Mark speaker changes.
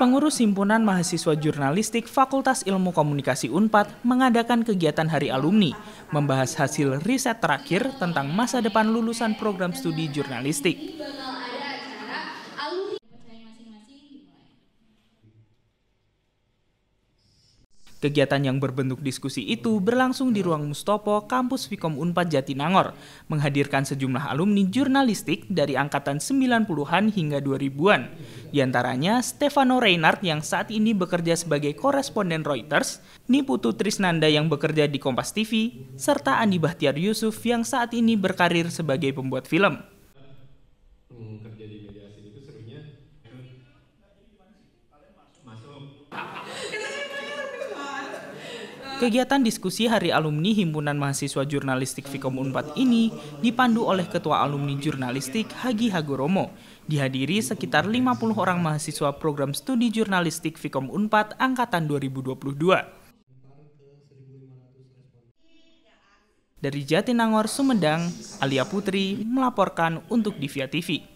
Speaker 1: Pengurus Himpunan Mahasiswa Jurnalistik Fakultas Ilmu Komunikasi UNPAD mengadakan kegiatan Hari Alumni, membahas hasil riset terakhir tentang masa depan lulusan program studi jurnalistik. Kegiatan yang berbentuk diskusi itu berlangsung di ruang Mustopo, kampus Vikom Unpad Jatinangor, menghadirkan sejumlah alumni jurnalistik dari angkatan 90-an hingga 2000-an. Di antaranya Stefano Reinhardt yang saat ini bekerja sebagai koresponden Reuters, Niputu Trisnanda yang bekerja di Kompas TV, serta Andi Bahtiar Yusuf yang saat ini berkarir sebagai pembuat film. Kegiatan diskusi Hari Alumni Himpunan Mahasiswa Jurnalistik Fikom Unpad ini dipandu oleh Ketua Alumni Jurnalistik Hagi Hagoromo. Dihadiri sekitar 50 orang mahasiswa program studi jurnalistik Fikom Unpad angkatan 2022. Dari Jatinangor, Sumedang, Alia Putri melaporkan untuk Divya TV.